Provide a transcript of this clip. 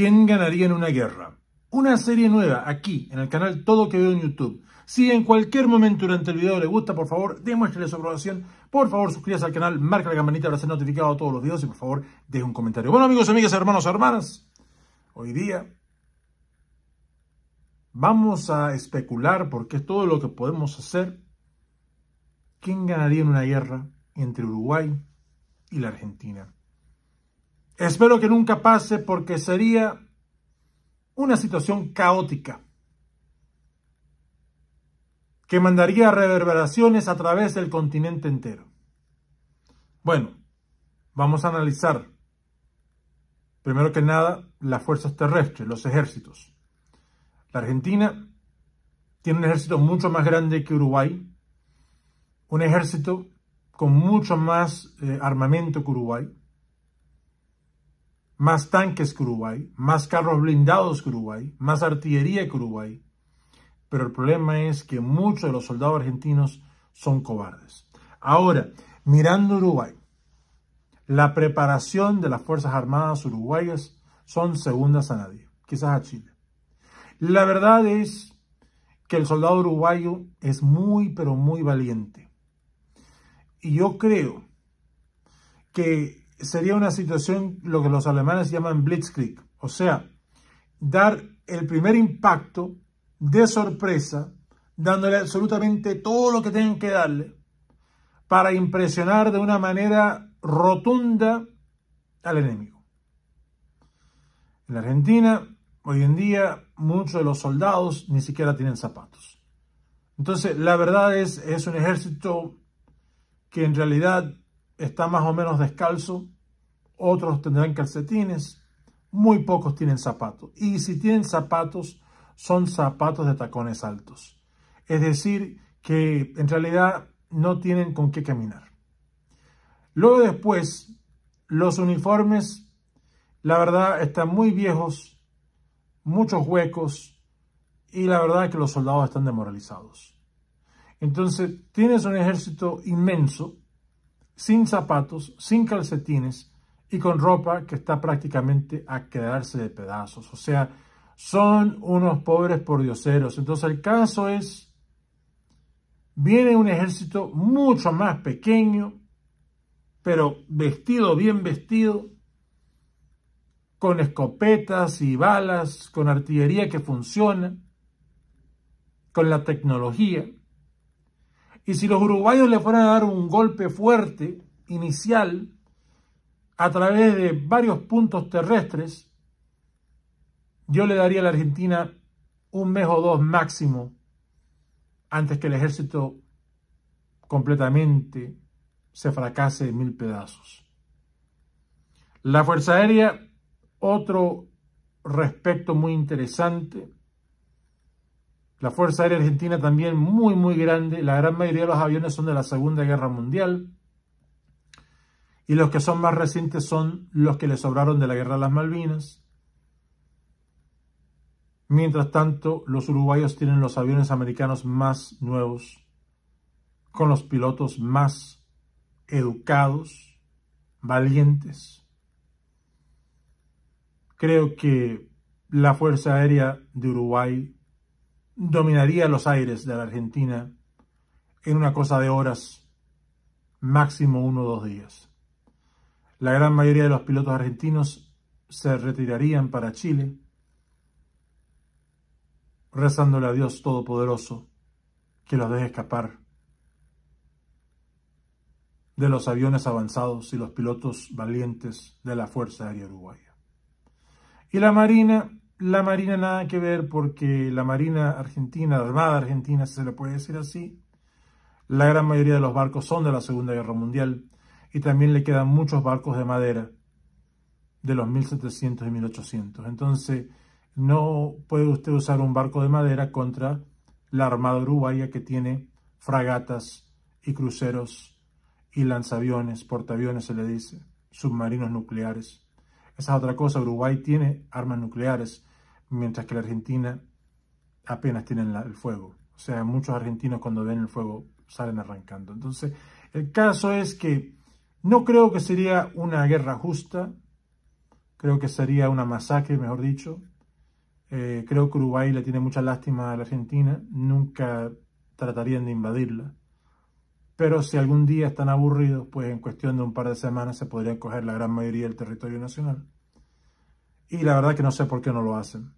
¿Quién ganaría en una guerra? Una serie nueva aquí, en el canal Todo que veo en YouTube. Si en cualquier momento durante el video le gusta, por favor, demuéstrele su aprobación. Por favor, suscríbase al canal, marca la campanita para ser notificado a todos los videos y por favor, deje un comentario. Bueno, amigos, amigas, hermanos, hermanas, hoy día vamos a especular, porque es todo lo que podemos hacer, quién ganaría en una guerra entre Uruguay y la Argentina. Espero que nunca pase porque sería una situación caótica que mandaría reverberaciones a través del continente entero. Bueno, vamos a analizar, primero que nada, las fuerzas terrestres, los ejércitos. La Argentina tiene un ejército mucho más grande que Uruguay, un ejército con mucho más eh, armamento que Uruguay, más tanques que Uruguay, más carros blindados que Uruguay, más artillería que Uruguay. Pero el problema es que muchos de los soldados argentinos son cobardes. Ahora, mirando Uruguay, la preparación de las Fuerzas Armadas uruguayas son segundas a nadie, quizás a Chile. La verdad es que el soldado uruguayo es muy, pero muy valiente. Y yo creo que sería una situación lo que los alemanes llaman blitzkrieg, o sea, dar el primer impacto de sorpresa, dándole absolutamente todo lo que tienen que darle para impresionar de una manera rotunda al enemigo. En la Argentina, hoy en día, muchos de los soldados ni siquiera tienen zapatos. Entonces, la verdad es, es un ejército que en realidad está más o menos descalzo, otros tendrán calcetines, muy pocos tienen zapatos. Y si tienen zapatos, son zapatos de tacones altos. Es decir, que en realidad no tienen con qué caminar. Luego después, los uniformes, la verdad, están muy viejos, muchos huecos, y la verdad es que los soldados están demoralizados. Entonces, tienes un ejército inmenso, sin zapatos, sin calcetines y con ropa que está prácticamente a quedarse de pedazos. O sea, son unos pobres dioseros. Entonces el caso es, viene un ejército mucho más pequeño, pero vestido, bien vestido, con escopetas y balas, con artillería que funciona, con la tecnología. Y si los uruguayos le fueran a dar un golpe fuerte, inicial, a través de varios puntos terrestres, yo le daría a la Argentina un mes o dos máximo antes que el ejército completamente se fracase en mil pedazos. La Fuerza Aérea, otro respecto muy interesante. La Fuerza Aérea Argentina también muy, muy grande. La gran mayoría de los aviones son de la Segunda Guerra Mundial. Y los que son más recientes son los que le sobraron de la Guerra de las Malvinas. Mientras tanto, los uruguayos tienen los aviones americanos más nuevos, con los pilotos más educados, valientes. Creo que la Fuerza Aérea de Uruguay dominaría los aires de la Argentina en una cosa de horas, máximo uno o dos días. La gran mayoría de los pilotos argentinos se retirarían para Chile, rezándole a Dios Todopoderoso que los deje escapar de los aviones avanzados y los pilotos valientes de la Fuerza Aérea Uruguaya. Y la Marina la Marina nada que ver porque la Marina Argentina, la Armada Argentina, se le puede decir así, la gran mayoría de los barcos son de la Segunda Guerra Mundial y también le quedan muchos barcos de madera de los 1700 y 1800. Entonces, no puede usted usar un barco de madera contra la Armada Uruguaya que tiene fragatas y cruceros y lanzaviones, portaaviones se le dice, submarinos nucleares. Esa es otra cosa, Uruguay tiene armas nucleares, mientras que la Argentina apenas tiene el fuego. O sea, muchos argentinos cuando ven el fuego salen arrancando. Entonces, el caso es que no creo que sería una guerra justa, creo que sería una masacre, mejor dicho. Eh, creo que Uruguay le tiene mucha lástima a la Argentina, nunca tratarían de invadirla. Pero si algún día están aburridos, pues en cuestión de un par de semanas se podrían coger la gran mayoría del territorio nacional y la verdad que no sé por qué no lo hacen.